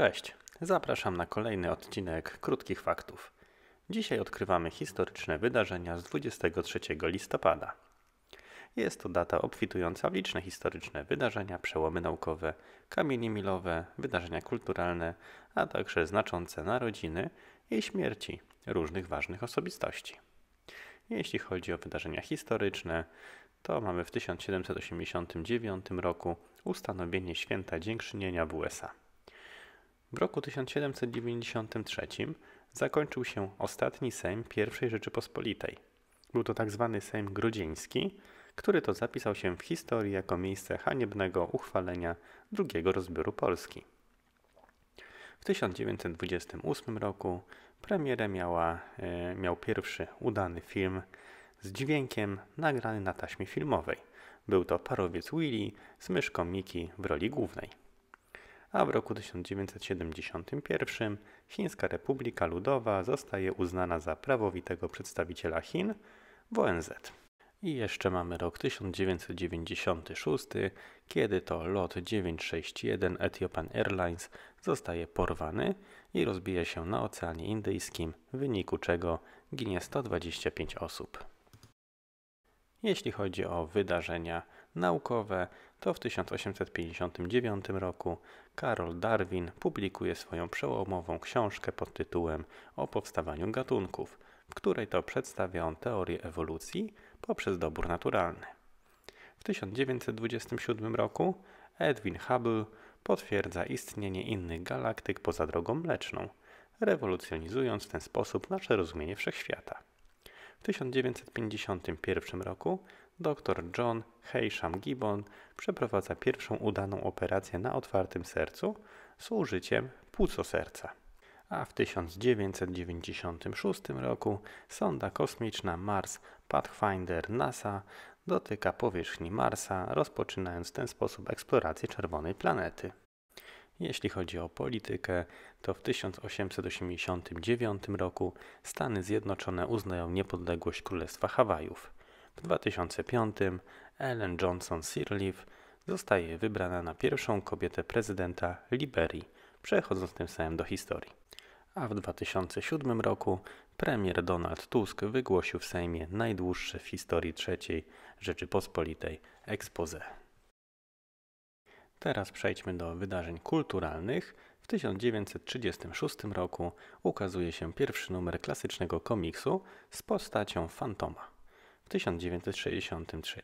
Cześć, zapraszam na kolejny odcinek Krótkich Faktów. Dzisiaj odkrywamy historyczne wydarzenia z 23 listopada. Jest to data obfitująca w liczne historyczne wydarzenia, przełomy naukowe, kamienie milowe, wydarzenia kulturalne, a także znaczące narodziny i śmierci różnych ważnych osobistości. Jeśli chodzi o wydarzenia historyczne, to mamy w 1789 roku ustanowienie święta dziękczynienia w USA. W roku 1793 zakończył się ostatni Sejm I Rzeczypospolitej. Był to tzw. Tak Sejm Grudziński, który to zapisał się w historii jako miejsce haniebnego uchwalenia drugiego rozbioru Polski. W 1928 roku premierę miała, e, miał pierwszy udany film z dźwiękiem nagrany na taśmie filmowej. Był to parowiec Willy z myszką Miki w roli głównej a w roku 1971 Chińska Republika Ludowa zostaje uznana za prawowitego przedstawiciela Chin w ONZ. I jeszcze mamy rok 1996, kiedy to lot 961 Ethiopian Airlines zostaje porwany i rozbija się na Oceanie Indyjskim, w wyniku czego ginie 125 osób. Jeśli chodzi o wydarzenia naukowe, to w 1859 roku Karol Darwin publikuje swoją przełomową książkę pod tytułem O powstawaniu gatunków, w której to przedstawia on teorię ewolucji poprzez dobór naturalny. W 1927 roku Edwin Hubble potwierdza istnienie innych galaktyk poza drogą mleczną, rewolucjonizując w ten sposób nasze rozumienie wszechświata. W 1951 roku dr John Haysham Gibbon przeprowadza pierwszą udaną operację na otwartym sercu z użyciem serca, A w 1996 roku sonda kosmiczna Mars Pathfinder NASA dotyka powierzchni Marsa, rozpoczynając w ten sposób eksplorację czerwonej planety. Jeśli chodzi o politykę, to w 1889 roku Stany Zjednoczone uznają niepodległość Królestwa Hawajów. W 2005 Ellen Johnson Sirleaf zostaje wybrana na pierwszą kobietę prezydenta Liberii, przechodząc tym samym do historii. A w 2007 roku premier Donald Tusk wygłosił w Sejmie najdłuższe w historii III Rzeczypospolitej expose. Teraz przejdźmy do wydarzeń kulturalnych. W 1936 roku ukazuje się pierwszy numer klasycznego komiksu z postacią Fantoma. W 1963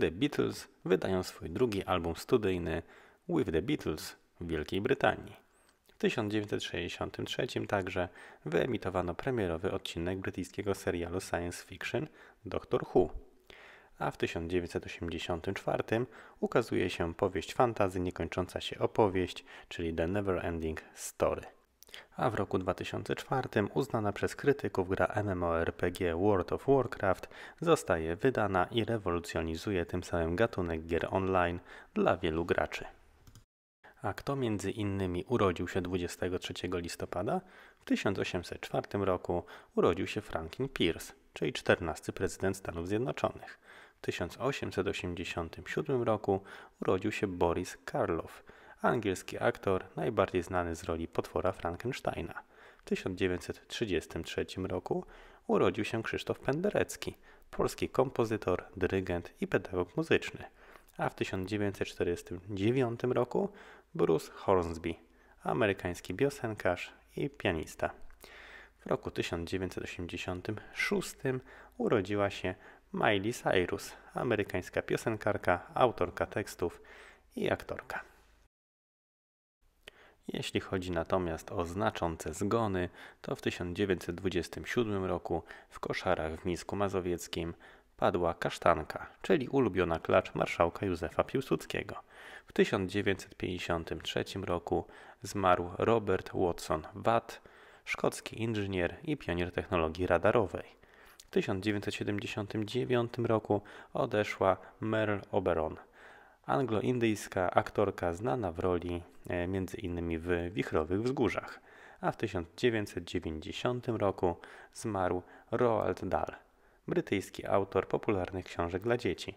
The Beatles wydają swój drugi album studyjny With the Beatles w Wielkiej Brytanii. W 1963 także wyemitowano premierowy odcinek brytyjskiego serialu science fiction Doctor Who a w 1984 ukazuje się powieść fantazy niekończąca się opowieść, czyli The Neverending Story. A w roku 2004 uznana przez krytyków gra MMORPG World of Warcraft zostaje wydana i rewolucjonizuje tym samym gatunek gier online dla wielu graczy. A kto między innymi urodził się 23 listopada? W 1804 roku urodził się Franklin Pierce, czyli 14 prezydent Stanów Zjednoczonych. 1887 roku urodził się Boris Karloff, angielski aktor, najbardziej znany z roli potwora Frankensteina. W 1933 roku urodził się Krzysztof Penderecki, polski kompozytor, dyrygent i pedagog muzyczny, a w 1949 roku Bruce Hornsby, amerykański biosenkarz i pianista. W roku 1986 urodziła się Miley Cyrus, amerykańska piosenkarka, autorka tekstów i aktorka. Jeśli chodzi natomiast o znaczące zgony, to w 1927 roku w koszarach w Mińsku Mazowieckim padła kasztanka, czyli ulubiona klacz marszałka Józefa Piłsudskiego. W 1953 roku zmarł Robert Watson Watt, szkocki inżynier i pionier technologii radarowej. W 1979 roku odeszła Merle Oberon, angloindyjska aktorka znana w roli e, m.in. w Wichrowych Wzgórzach, a w 1990 roku zmarł Roald Dahl, brytyjski autor popularnych książek dla dzieci,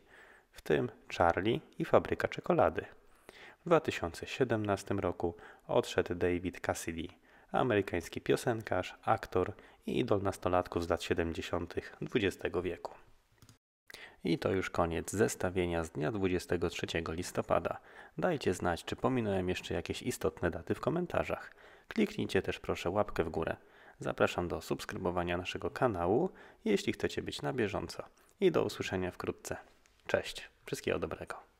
w tym Charlie i Fabryka Czekolady. W 2017 roku odszedł David Cassidy, amerykański piosenkarz, aktor i idol nastolatków z lat 70. XX wieku. I to już koniec zestawienia z dnia 23 listopada. Dajcie znać, czy pominąłem jeszcze jakieś istotne daty w komentarzach. Kliknijcie też proszę łapkę w górę. Zapraszam do subskrybowania naszego kanału, jeśli chcecie być na bieżąco. I do usłyszenia wkrótce. Cześć, wszystkiego dobrego.